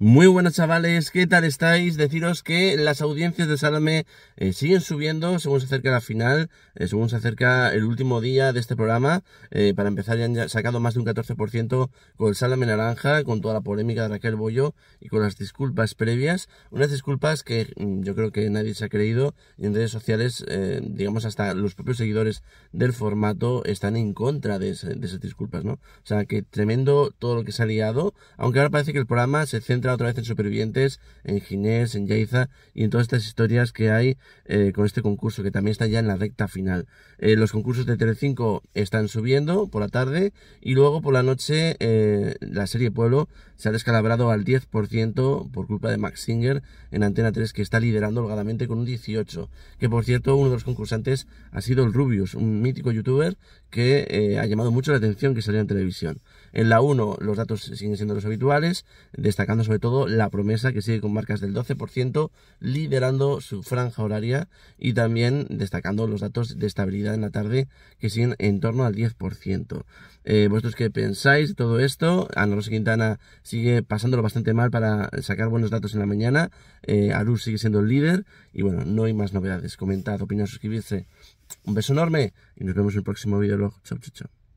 Muy buenas chavales, ¿qué tal estáis? Deciros que las audiencias de Salame eh, siguen subiendo según se acerca la final, eh, según se acerca el último día de este programa. Eh, para empezar ya han sacado más de un 14% con Salame Naranja, con toda la polémica de Raquel Bollo y con las disculpas previas. Unas disculpas que mm, yo creo que nadie se ha creído y en redes sociales, digamos hasta los propios seguidores del formato están en contra de, de esas disculpas, ¿no? O sea que tremendo todo lo que se ha liado, aunque ahora parece que el programa se centra otra vez en Supervivientes, en Ginés, en jaiza y en todas estas historias que hay eh, con este concurso que también está ya en la recta final. Eh, los concursos de T3-5 están subiendo por la tarde y luego por la noche eh, la serie Pueblo se ha descalabrado al 10% por culpa de Max Singer en Antena 3 que está liderando holgadamente con un 18, que por cierto uno de los concursantes ha sido el Rubius, un mítico youtuber que eh, ha llamado mucho la atención que salió en televisión. En la 1 los datos siguen siendo los habituales, destacando sobre todo la promesa que sigue con marcas del 12%, liderando su franja horaria y también destacando los datos de estabilidad en la tarde que siguen en torno al 10%. Eh, ¿Vosotros qué pensáis de todo esto? Ana Rosa Quintana sigue pasándolo bastante mal para sacar buenos datos en la mañana, eh, Arus sigue siendo el líder y bueno, no hay más novedades. Comentad, opinad, suscribirse. Un beso enorme y nos vemos en el próximo vídeo. Arschloch. Ciao, ciao, ciao.